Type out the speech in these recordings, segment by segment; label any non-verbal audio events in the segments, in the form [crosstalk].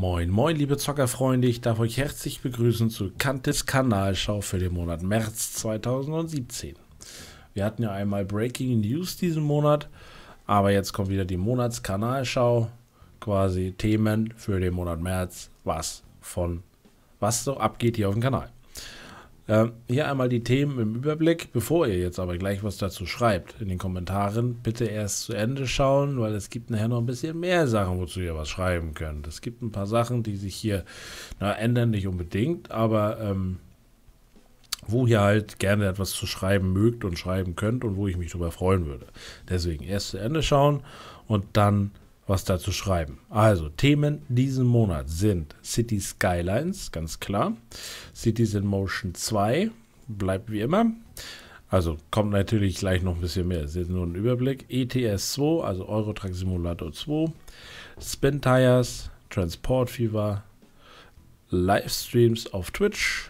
Moin, moin, liebe Zockerfreunde, ich darf euch herzlich begrüßen zu Kantes Kanalschau für den Monat März 2017. Wir hatten ja einmal Breaking News diesen Monat, aber jetzt kommt wieder die Monatskanalschau, quasi Themen für den Monat März, was von was so abgeht hier auf dem Kanal. Ähm, hier einmal die Themen im Überblick. Bevor ihr jetzt aber gleich was dazu schreibt in den Kommentaren, bitte erst zu Ende schauen, weil es gibt nachher noch ein bisschen mehr Sachen, wozu ihr was schreiben könnt. Es gibt ein paar Sachen, die sich hier na, ändern, nicht unbedingt, aber ähm, wo ihr halt gerne etwas zu schreiben mögt und schreiben könnt und wo ich mich darüber freuen würde. Deswegen erst zu Ende schauen und dann was dazu schreiben. Also, Themen diesen Monat sind City Skylines, ganz klar. Cities in Motion 2, bleibt wie immer. Also kommt natürlich gleich noch ein bisschen mehr. Das ist jetzt nur ein Überblick. ETS 2, also Eurotrack Simulator 2. Spin Tires, Transport Fever, Livestreams auf Twitch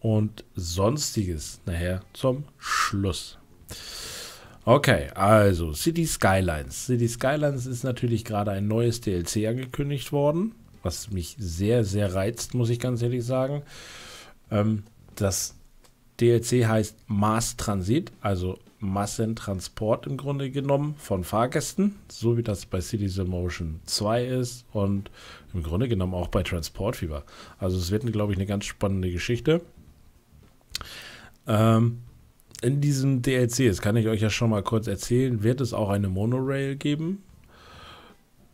und sonstiges nachher zum Schluss. Okay, also City Skylines. City Skylines ist natürlich gerade ein neues DLC angekündigt worden, was mich sehr, sehr reizt, muss ich ganz ehrlich sagen. Ähm, das DLC heißt Mass Transit, also Massentransport im Grunde genommen von Fahrgästen, so wie das bei Cities Citizen Motion 2 ist und im Grunde genommen auch bei Transport Fever. Also es wird, glaube ich, eine ganz spannende Geschichte. Ähm, in diesem DLC, das kann ich euch ja schon mal kurz erzählen, wird es auch eine Monorail geben.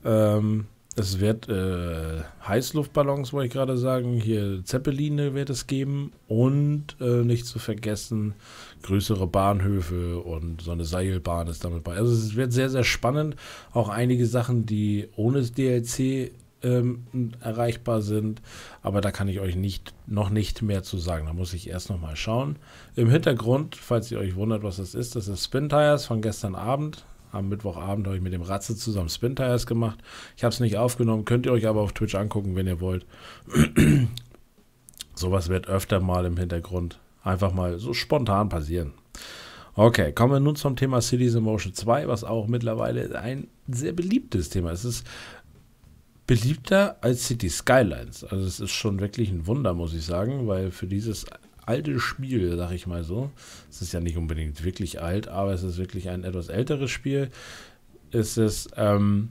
Ähm, es wird äh, Heißluftballons, wollte ich gerade sagen, hier Zeppeline wird es geben und äh, nicht zu vergessen größere Bahnhöfe und so eine Seilbahn ist damit bei. Also es wird sehr, sehr spannend. Auch einige Sachen, die ohne das DLC ähm, erreichbar sind. Aber da kann ich euch nicht, noch nicht mehr zu sagen. Da muss ich erst nochmal schauen. Im Hintergrund, falls ihr euch wundert, was das ist, das ist Spin Tires von gestern Abend. Am Mittwochabend habe ich mit dem Ratze zusammen Spin Tires gemacht. Ich habe es nicht aufgenommen, könnt ihr euch aber auf Twitch angucken, wenn ihr wollt. [clears throat] Sowas wird öfter mal im Hintergrund einfach mal so spontan passieren. Okay, kommen wir nun zum Thema Cities in Motion 2, was auch mittlerweile ein sehr beliebtes Thema ist. Es ist beliebter als City Skylines. Also es ist schon wirklich ein Wunder, muss ich sagen, weil für dieses alte Spiel, sag ich mal so, es ist ja nicht unbedingt wirklich alt, aber es ist wirklich ein etwas älteres Spiel, ist es ähm,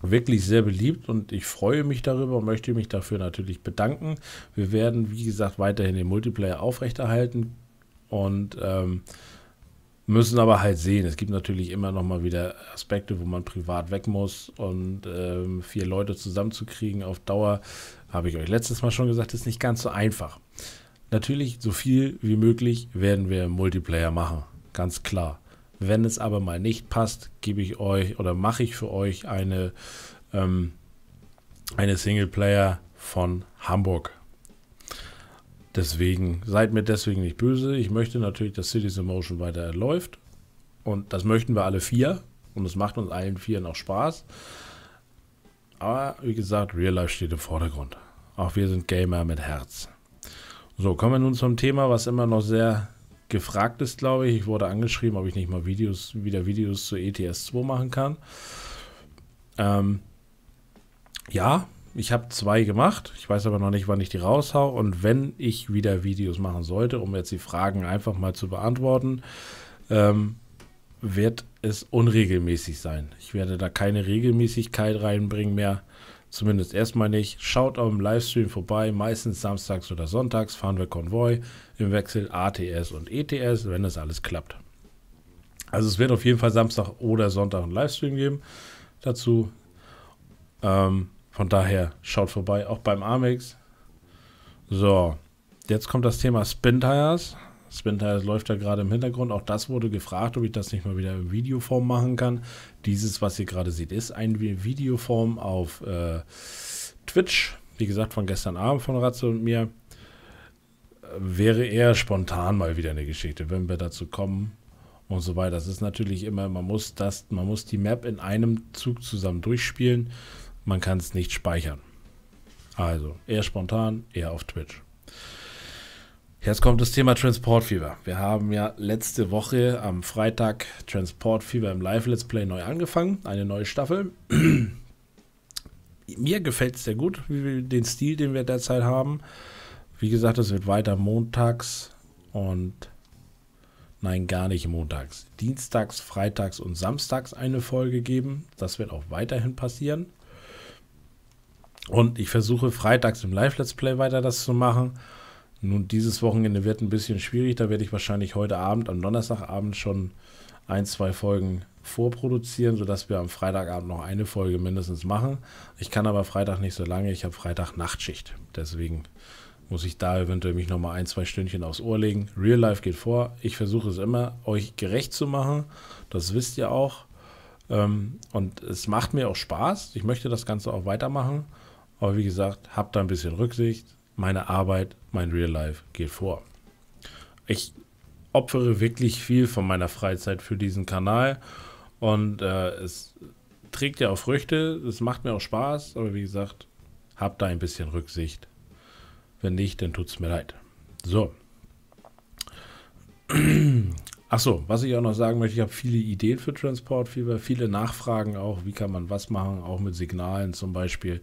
wirklich sehr beliebt und ich freue mich darüber und möchte mich dafür natürlich bedanken. Wir werden, wie gesagt, weiterhin den Multiplayer aufrechterhalten und ähm, müssen aber halt sehen. Es gibt natürlich immer noch mal wieder Aspekte, wo man privat weg muss und ähm, vier Leute zusammenzukriegen auf Dauer, habe ich euch letztes Mal schon gesagt, ist nicht ganz so einfach. Natürlich, so viel wie möglich werden wir Multiplayer machen, ganz klar. Wenn es aber mal nicht passt, gebe ich euch oder mache ich für euch eine, ähm, eine Singleplayer von Hamburg Deswegen, seid mir deswegen nicht böse. Ich möchte natürlich, dass Cities in Motion weiter läuft. Und das möchten wir alle vier. Und es macht uns allen vier noch Spaß. Aber wie gesagt, Real Life steht im Vordergrund. Auch wir sind Gamer mit Herz. So, kommen wir nun zum Thema, was immer noch sehr gefragt ist, glaube ich. Ich wurde angeschrieben, ob ich nicht mal Videos, wieder Videos zu ETS 2 machen kann. Ähm, ja, ich habe zwei gemacht. Ich weiß aber noch nicht, wann ich die raushau. Und wenn ich wieder Videos machen sollte, um jetzt die Fragen einfach mal zu beantworten, ähm, wird es unregelmäßig sein. Ich werde da keine Regelmäßigkeit reinbringen mehr. Zumindest erstmal nicht. Schaut am Livestream vorbei. Meistens samstags oder sonntags fahren wir Konvoi im Wechsel ATS und ETS, wenn das alles klappt. Also es wird auf jeden Fall Samstag oder Sonntag einen Livestream geben dazu. Ähm, von daher schaut vorbei, auch beim Amex. So, jetzt kommt das Thema Spin Tires. Spin Tires läuft da gerade im Hintergrund. Auch das wurde gefragt, ob ich das nicht mal wieder in Videoform machen kann. Dieses, was ihr gerade seht, ist eine Videoform auf äh, Twitch. Wie gesagt, von gestern Abend von Ratze und mir. wäre eher spontan mal wieder eine Geschichte, wenn wir dazu kommen und so weiter. Das ist natürlich immer, man muss das, man muss die Map in einem Zug zusammen durchspielen. Man kann es nicht speichern. Also eher spontan, eher auf Twitch. Jetzt kommt das Thema Transport Fever. Wir haben ja letzte Woche am Freitag Transport Fever im Live Let's Play neu angefangen, eine neue Staffel. [clears throat] Mir gefällt es sehr gut, wie wir den Stil, den wir derzeit haben. Wie gesagt, es wird weiter montags und nein, gar nicht montags. Dienstags, freitags und samstags eine Folge geben. Das wird auch weiterhin passieren. Und ich versuche freitags im Live-Let's Play weiter das zu machen. Nun, dieses Wochenende wird ein bisschen schwierig. Da werde ich wahrscheinlich heute Abend, am Donnerstagabend schon ein, zwei Folgen vorproduzieren, sodass wir am Freitagabend noch eine Folge mindestens machen. Ich kann aber Freitag nicht so lange. Ich habe Freitag Nachtschicht. Deswegen muss ich da eventuell mich nochmal ein, zwei Stündchen aufs Ohr legen. Real Life geht vor. Ich versuche es immer, euch gerecht zu machen. Das wisst ihr auch. Ähm, und es macht mir auch Spaß. Ich möchte das Ganze auch weitermachen. Aber wie gesagt, habt da ein bisschen Rücksicht. Meine Arbeit, mein Real Life geht vor. Ich opfere wirklich viel von meiner Freizeit für diesen Kanal und äh, es trägt ja auch Früchte. Es macht mir auch Spaß, aber wie gesagt, habt da ein bisschen Rücksicht. Wenn nicht, dann tut es mir leid. So. [clears throat] Achso, was ich auch noch sagen möchte, ich habe viele Ideen für Transport Fever, viele Nachfragen auch, wie kann man was machen, auch mit Signalen zum Beispiel.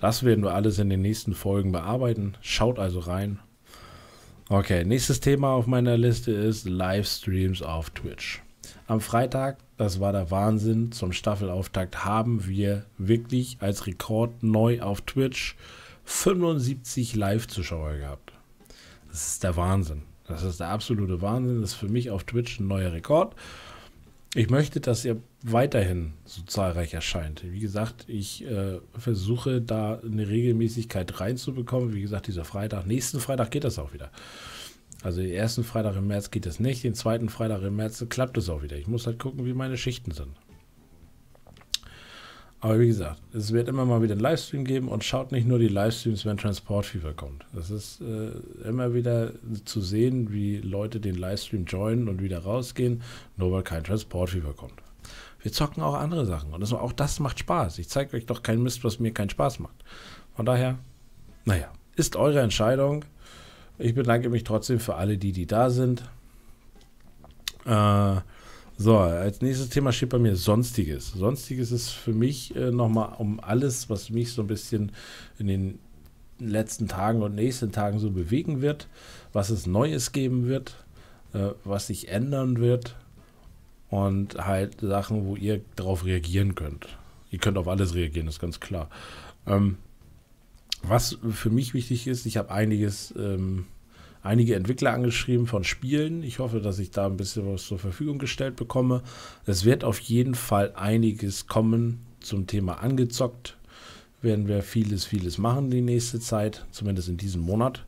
Das werden wir alles in den nächsten Folgen bearbeiten. Schaut also rein. Okay, nächstes Thema auf meiner Liste ist Livestreams auf Twitch. Am Freitag, das war der Wahnsinn, zum Staffelauftakt haben wir wirklich als Rekord neu auf Twitch 75 Live-Zuschauer gehabt. Das ist der Wahnsinn. Das ist der absolute Wahnsinn. Das ist für mich auf Twitch ein neuer Rekord. Ich möchte, dass ihr weiterhin so zahlreich erscheint. Wie gesagt, ich äh, versuche da eine Regelmäßigkeit reinzubekommen. Wie gesagt, dieser Freitag, nächsten Freitag geht das auch wieder. Also den ersten Freitag im März geht das nicht, den zweiten Freitag im März klappt es auch wieder. Ich muss halt gucken, wie meine Schichten sind. Aber wie gesagt, es wird immer mal wieder einen Livestream geben und schaut nicht nur die Livestreams, wenn Transportfieber kommt. Das ist äh, immer wieder zu sehen, wie Leute den Livestream joinen und wieder rausgehen, nur weil kein Transportfieber kommt. Wir zocken auch andere Sachen und das, auch das macht Spaß. Ich zeige euch doch keinen Mist, was mir keinen Spaß macht. Von daher, naja, ist eure Entscheidung. Ich bedanke mich trotzdem für alle, die, die da sind. Äh, so, als nächstes Thema steht bei mir Sonstiges. Sonstiges ist für mich äh, nochmal um alles, was mich so ein bisschen in den letzten Tagen und nächsten Tagen so bewegen wird, was es Neues geben wird, äh, was sich ändern wird und halt Sachen, wo ihr darauf reagieren könnt. Ihr könnt auf alles reagieren, ist ganz klar. Ähm, was für mich wichtig ist, ich habe einiges ähm, einige Entwickler angeschrieben von Spielen. Ich hoffe, dass ich da ein bisschen was zur Verfügung gestellt bekomme. Es wird auf jeden Fall einiges kommen zum Thema angezockt. Werden wir vieles, vieles machen die nächste Zeit, zumindest in diesem Monat.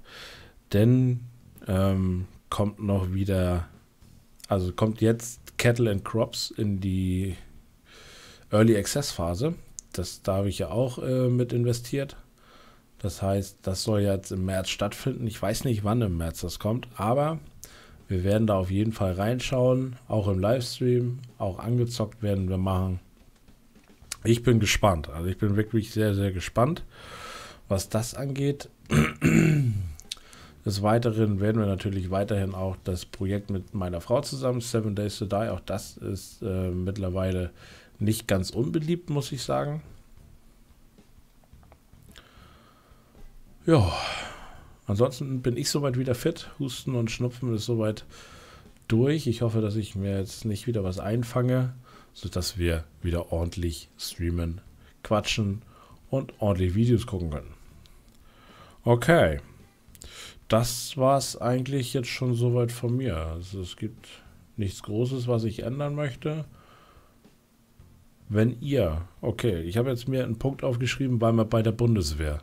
Denn ähm, kommt noch wieder, also kommt jetzt Cattle and Crops in die Early Access Phase. Das da habe ich ja auch äh, mit investiert. Das heißt, das soll jetzt im März stattfinden. Ich weiß nicht, wann im März das kommt, aber wir werden da auf jeden Fall reinschauen, auch im Livestream, auch angezockt werden wir machen. Ich bin gespannt. Also ich bin wirklich sehr, sehr gespannt, was das angeht. Des Weiteren werden wir natürlich weiterhin auch das Projekt mit meiner Frau zusammen, Seven Days to Die, auch das ist äh, mittlerweile nicht ganz unbeliebt, muss ich sagen. Ja, ansonsten bin ich soweit wieder fit. Husten und Schnupfen ist soweit durch. Ich hoffe, dass ich mir jetzt nicht wieder was einfange, sodass wir wieder ordentlich streamen, quatschen und ordentlich Videos gucken können. Okay. Das war es eigentlich jetzt schon soweit von mir. Also es gibt nichts Großes, was ich ändern möchte. Wenn ihr, okay, ich habe jetzt mir einen Punkt aufgeschrieben, weil man bei der Bundeswehr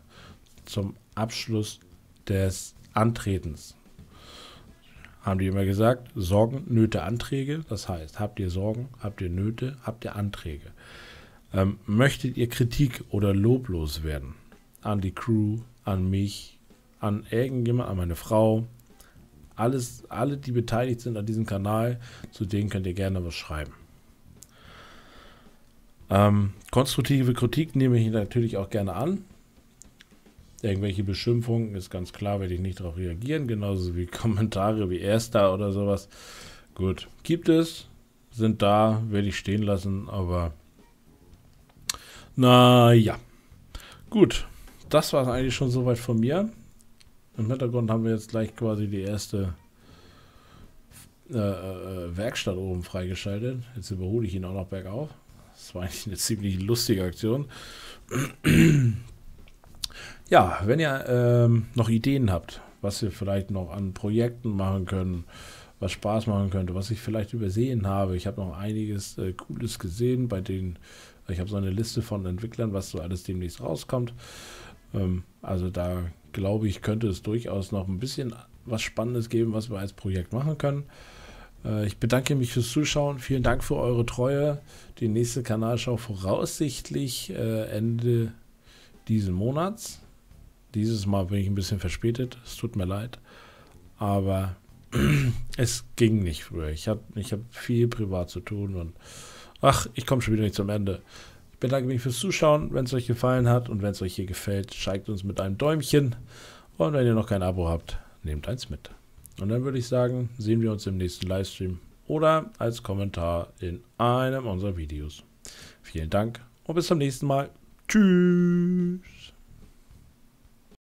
zum Abschluss des Antretens haben die immer gesagt, Sorgen, Nöte, Anträge. Das heißt, habt ihr Sorgen, habt ihr Nöte, habt ihr Anträge. Ähm, möchtet ihr Kritik oder loblos werden an die Crew, an mich, an irgendjemand, an meine Frau? Alles, alle, die beteiligt sind an diesem Kanal, zu denen könnt ihr gerne was schreiben. Ähm, konstruktive Kritik nehme ich natürlich auch gerne an. Irgendwelche Beschimpfungen, ist ganz klar, werde ich nicht darauf reagieren, genauso wie [laughs] Kommentare wie Erster oder sowas. Gut, gibt es, sind da, werde ich stehen lassen, aber naja. Gut, das war es eigentlich schon soweit von mir. Im Hintergrund haben wir jetzt gleich quasi die erste äh, äh, Werkstatt oben freigeschaltet. Jetzt überhole ich ihn auch noch bergauf. Das war eigentlich eine ziemlich lustige Aktion. [clears throat] Ja, wenn ihr ähm, noch Ideen habt, was wir vielleicht noch an Projekten machen können, was Spaß machen könnte, was ich vielleicht übersehen habe. Ich habe noch einiges äh, Cooles gesehen bei den, ich habe so eine Liste von Entwicklern, was so alles demnächst rauskommt. Ähm, also da glaube ich, könnte es durchaus noch ein bisschen was Spannendes geben, was wir als Projekt machen können. Äh, ich bedanke mich fürs Zuschauen. Vielen Dank für eure Treue. Die nächste Kanalschau voraussichtlich äh, Ende diesen Monats. Dieses Mal bin ich ein bisschen verspätet, es tut mir leid. Aber [clears throat] es ging nicht früher. Ich habe ich hab viel privat zu tun und ach, ich komme schon wieder nicht zum Ende. Ich bedanke mich fürs Zuschauen, wenn es euch gefallen hat und wenn es euch hier gefällt, schreibt uns mit einem Däumchen. Und wenn ihr noch kein Abo habt, nehmt eins mit. Und dann würde ich sagen, sehen wir uns im nächsten Livestream oder als Kommentar in einem unserer Videos. Vielen Dank und bis zum nächsten Mal. Tschüss.